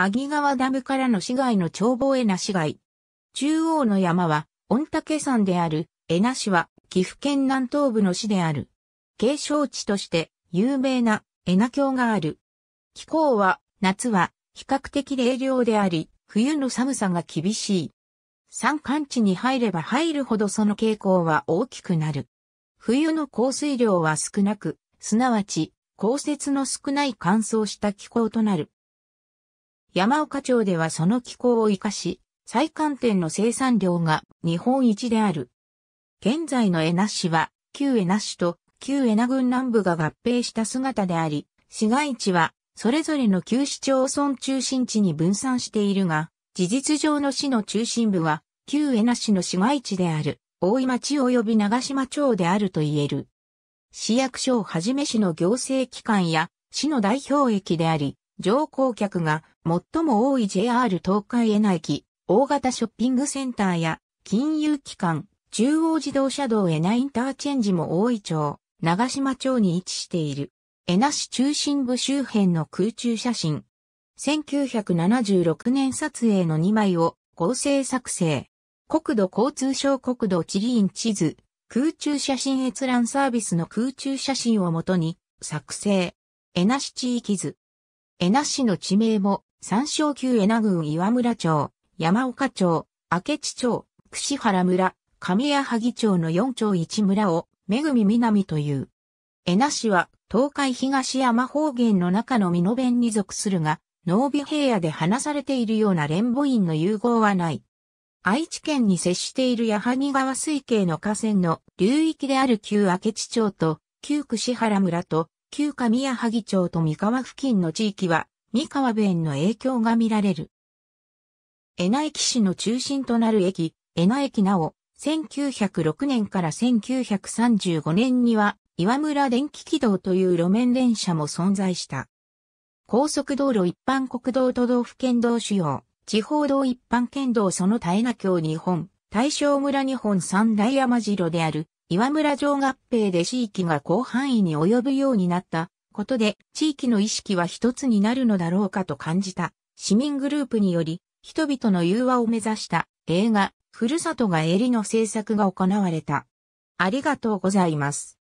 阿木川ダムからの市街の眺望へな市街。中央の山は、御嶽山である、江那市は、岐阜県南東部の市である。景勝地として、有名な、江那峡がある。気候は、夏は、比較的冷涼であり、冬の寒さが厳しい。山間地に入れば入るほどその傾向は大きくなる。冬の降水量は少なく、すなわち、降雪の少ない乾燥した気候となる。山岡町ではその気候を活かし、最寒天の生産量が日本一である。現在の江那市は、旧江那市と旧江那郡南部が合併した姿であり、市街地は、それぞれの旧市町村中心地に分散しているが、事実上の市の中心部は、旧江那市の市街地である、大井町及び長島町であると言える。市役所をはじめ市の行政機関や、市の代表駅であり、乗降客が最も多い JR 東海エナ駅、大型ショッピングセンターや、金融機関、中央自動車道エナインターチェンジも大井町、長島町に位置している。江那市中心部周辺の空中写真。1976年撮影の2枚を合成作成。国土交通省国土地理院地図、空中写真閲覧サービスの空中写真をもとに作成。江那市地域図。江那市の地名も三小級江名郡岩村町、山岡町、明智町、串原村、上矢萩町の四町一村を、恵み南という。江名市は、東海東山方言の中の美濃弁に属するが、濃尾平野で話されているような連母院の融合はない。愛知県に接している矢作川水系の河川の流域である旧明智町と、旧串原村と、旧上矢萩町と三河付近の地域は、三河弁の影響が見られる。江名駅市の中心となる駅、江名駅なお、1906年から1935年には、岩村電気軌道という路面電車も存在した。高速道路一般国道都道府県道主要、地方道一般県道その大名橋日本、大正村日本三大山城である、岩村城合併で地域が広範囲に及ぶようになったことで地域の意識は一つになるのだろうかと感じた市民グループにより人々の融和を目指した映画ふるさとが襟の制作が行われた。ありがとうございます。